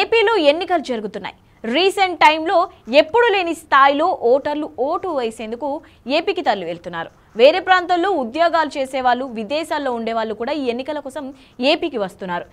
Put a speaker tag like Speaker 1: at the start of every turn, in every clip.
Speaker 1: ఏపీలో ఎన్నికలు జరుగుతున్నాయి రీసెంట్ టైంలో ఎప్పుడు లేని స్థాయిలో ఓటర్లు ఓటు వేసేందుకు ఏపీకి తరలి వెళ్తున్నారు వేరే ప్రాంతాల్లో ఉద్యోగాలు చేసేవాళ్ళు విదేశాల్లో ఉండేవాళ్ళు కూడా ఈ ఎన్నికల కోసం ఏపీకి వస్తున్నారు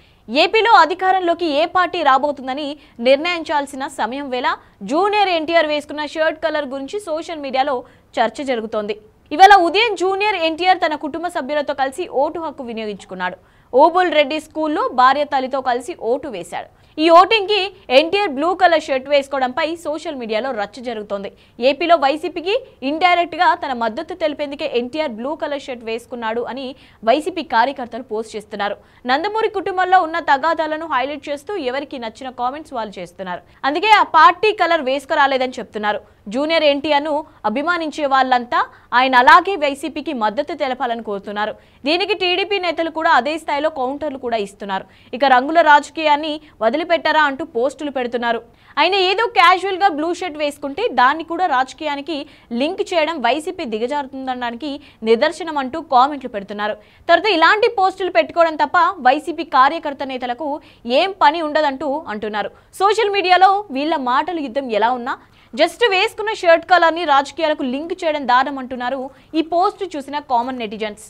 Speaker 1: ఏపీలో అధికారంలోకి ఏ పార్టీ రాబోతుందని నిర్ణయించాల్సిన సమయం వేళ జూనియర్ ఎన్టీఆర్ వేసుకున్న షర్ట్ కలర్ గురించి సోషల్ మీడియాలో చర్చ జరుగుతోంది ఇవాళ ఉదయం జూనియర్ ఎన్టీఆర్ తన కుటుంబ సభ్యులతో కలిసి ఓటు హక్కు వినియోగించుకున్నాడు ఓబుల్ రెడ్డి స్కూల్లో భార్య తల్లితో కలిసి ఓటు వేశాడు ఈ ఓటింగ్కి ఎన్టీఆర్ బ్లూ కలర్ షర్ట్ వేసుకోవడంపై సోషల్ మీడియాలో రచ్చ జరుగుతోంది ఏపీలో వైసీపీకి ఇండైరెక్ట్గా తన మద్దతు తెలిపేందుకే ఎన్టీఆర్ బ్లూ కలర్ షర్ట్ వేసుకున్నాడు అని వైసీపీ కార్యకర్తలు పోస్ట్ చేస్తున్నారు నందమూరి కుటుంబంలో ఉన్న తగాదాలను హైలైట్ చేస్తూ ఎవరికి నచ్చిన కామెంట్స్ వాళ్ళు చేస్తున్నారు అందుకే ఆ పార్టీ కలర్ వేసుకురాలేదని చెప్తున్నారు జూనియర్ ఎన్టీఆర్ను అభిమానించే వాళ్ళంతా ఆయన అలాగే వైసీపీకి మద్దతు తెలపాలని కోరుతున్నారు దీనికి టీడీపీ నేతలు కూడా అదే స్థాయిలో కౌంటర్లు కూడా ఇస్తున్నారు ఇక రంగుల రాజకీయాన్ని వదిలిపెట్టారా అంటూ పోస్టులు పెడుతున్నారు ఆయన ఏదో క్యాజువల్గా బ్లూ షర్ట్ వేసుకుంటే దాన్ని కూడా రాజకీయానికి లింక్ చేయడం వైసీపీ దిగజారుతుందనడానికి నిదర్శనం అంటూ కామెంట్లు పెడుతున్నారు తర్వాత ఇలాంటి పోస్టులు పెట్టుకోవడం తప్ప వైసీపీ కార్యకర్త నేతలకు ఏం పని ఉండదంటూ అంటున్నారు సోషల్ మీడియాలో వీళ్ళ మాటలు యుద్ధం ఎలా ఉన్నా జస్ట్ వేసి వేసుకున్న షర్ట్ ని రాజకీయాలకు లింక్ చేయడం దారం అంటున్నారు ఈ పోస్ట్ చూసిన కామన్ నెటిజన్స్